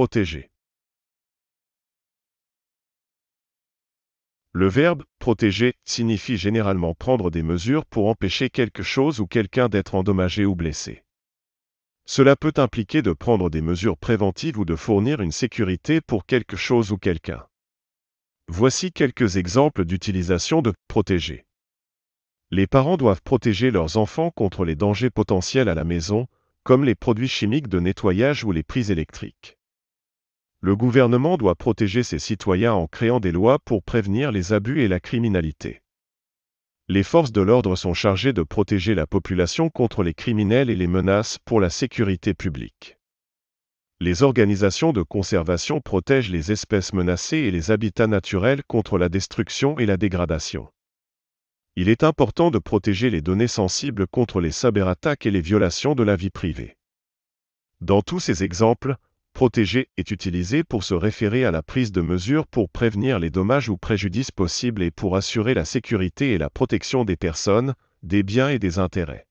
protéger. Le verbe protéger signifie généralement prendre des mesures pour empêcher quelque chose ou quelqu'un d'être endommagé ou blessé. Cela peut impliquer de prendre des mesures préventives ou de fournir une sécurité pour quelque chose ou quelqu'un. Voici quelques exemples d'utilisation de protéger. Les parents doivent protéger leurs enfants contre les dangers potentiels à la maison, comme les produits chimiques de nettoyage ou les prises électriques. Le gouvernement doit protéger ses citoyens en créant des lois pour prévenir les abus et la criminalité. Les forces de l'ordre sont chargées de protéger la population contre les criminels et les menaces pour la sécurité publique. Les organisations de conservation protègent les espèces menacées et les habitats naturels contre la destruction et la dégradation. Il est important de protéger les données sensibles contre les cyberattaques et les violations de la vie privée. Dans tous ces exemples, Protéger est utilisé pour se référer à la prise de mesures pour prévenir les dommages ou préjudices possibles et pour assurer la sécurité et la protection des personnes, des biens et des intérêts.